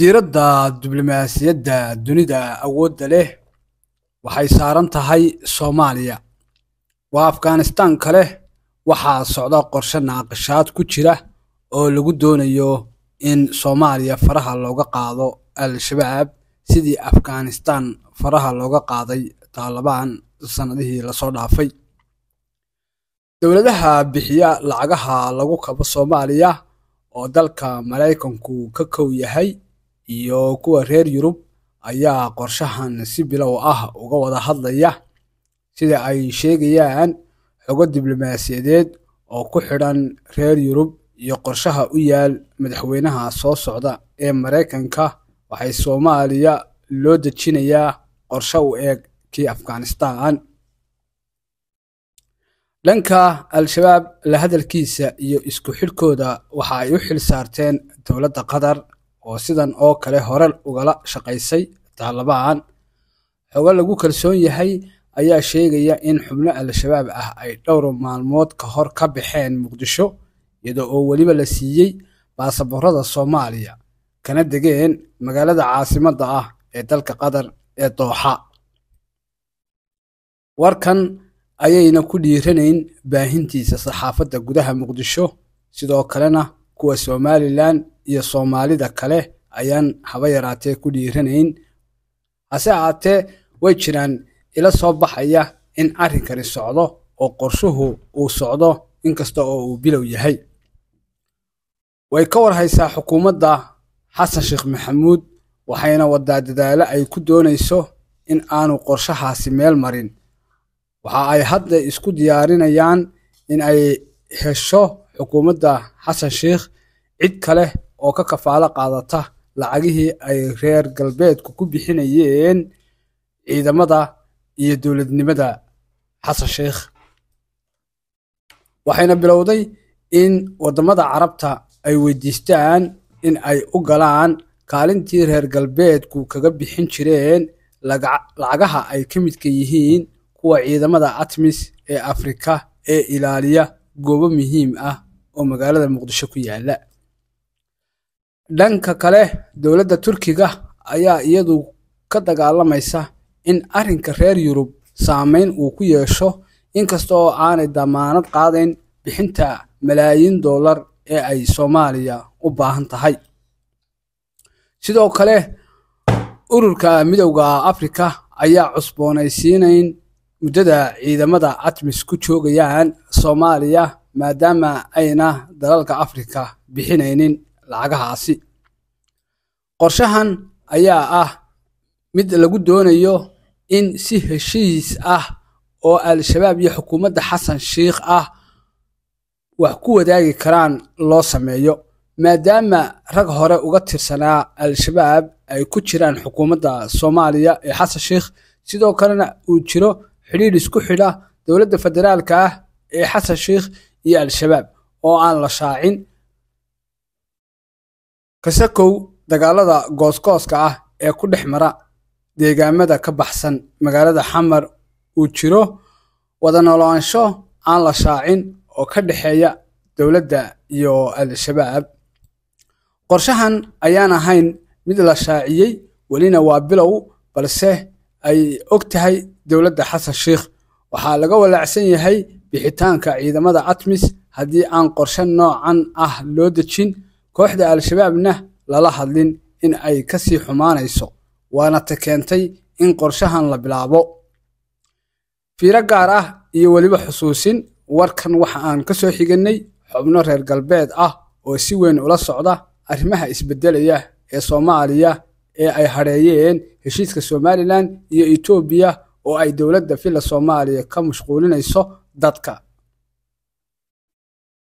wasiiradda diblomaasiyadda dunida awoodda leh waxay saaran tahay soomaaliya waa afghanistaan kale waxaa socda qorshe naaqashaad ku jira oo lagu doonayo in soomaaliya faraha looga qaado al-shabaab sidii afghanistaan faraha looga qaaday taalibaan sannadihii lasoo dhaafay dowladaha bixiya lacagaha lagu kabo soomaaliya oo dalka maraykanku ka kow yahay iyo kuwa reer yurub ayaa qorshahan si bilow ah uga wada hadlaya sida ay sheegayaan xogo diblomaasiyadeed oo ku xidhan reer yurub iyo qorshaha u yaal madaxweynaha soo socda ee maraykanka waxay soomaaliya loo dejinayaa qorsho u eeg kii afghanistan dhanka al-shabaab la hadalkiisa iyo isku xidhkooda waxa ay u xil saarteen dowladda qatar oo sidan oo kale hore ugala shaqaysay taalabaan xogo lagu kalsoon yahay ayaa sheegaya in xubno al-shabaab ah ay dhowr maalmood ka hor ka baxeen muqdisho iyada oo weliba la siiyey baasaboorada soomaaliya kana degeen magaalada caasimadda ah ee dalka qatar ee dooxa warkan ayayna ku dhiiranayn baahintiisa saxaafadda gudaha muqdisho sidoo kalena kuwa somalilan iyo soomaalida kale ayaan haba yaraatee ku dhiiranayn hase haatee way jiraan ila soo baxaya in arrinkani socdo oo qorshuhu uu socdo inkasta oo uu bilow yahay way ka war haysaa xukuumadda xasan sheekh maxamuud waxayna waddaa dadaalo ay ku doonayso in aanu qorshahaasi meel marin waxa ay hadda isku diyaarinayaan in ay hesho xukuumadda xasan sheekh cid kale oo ka kafaalo qaadata lacagihii ay reer galbeedku ku bixinayeen ciidamada iyo dowladnimada xasan sheekh waxayna bilowday in waddamada carabta ay weydiistaan in ay u galaan kaalintii reer galbeedku kaga bixin jireen lacagaha ay ka midka yihiin kuwa ciidamada atmis ee afrika ee ilaaliya goobo muhiim ah oo magaalada muqdisho ku yaalla dhanka kale dowladda turkiga ayaa iyadu ka dagaalamaysa in arrinka reer yurub saameyn uu ku yeesho inkasta oo aanay damaanad qaadayn bixinta malaayiin doollar ee ay soomaaliya u baahan tahay sidoo kale ururka midowda afrika ayaa cusboonaysiinayn muddada ciidamada atmis ku joogayaan soomaaliya maadaama ayna dalalka afrika bixinaynin lacagahaasi qorshahan ayaa ah mid lagu doonayo in si heshiis ah oo al-shabaab iyo xukuumadda xasan shiikh ah wax ku wadaagi karaan loo sameeyo maadaama rag hore uga tirsanaa al-shabaab ay ku jiraan xukuumadda soomaaliya ee xasan shiikh sidoo kalena uu jiro xidhiir isku xidha dowladda federaalka ah ee xasan shiikh iyo al-shabaab oo aan la shaacin Kasakow dagaalada goos ah ee ku dhex mara deegaamada ka baxsan magaalada Xamar uu jiro wada aan la shaacin oo ka dhexeeya dowladda iyo Al-shabaab qorshahan ayaan ahayn mid la shaaciyey welina waa bilow balse ay og tahay dowladda xasan sheikh waxaa laga walaacsan yahay bixitaanka ciidamada atmis haddii aan qorshe noocan ah loo dejin kooxda al-shabaabna lala hadlin in ay ka sii xumaanayso waana ta keentay in qorshahan la bilaabo fiiro gaar ah iyo weliba xusuusin warkan waxa aan ka soo xigannay xubno reer galbeed ah oo si weyn ula socda arrimaha isbeddelaya ee soomaaliya ee ay hadheeyeen heshiiska somalilan iyo etoobiya oo ay dowladda filla soomaaliya ka mashquulinayso dadka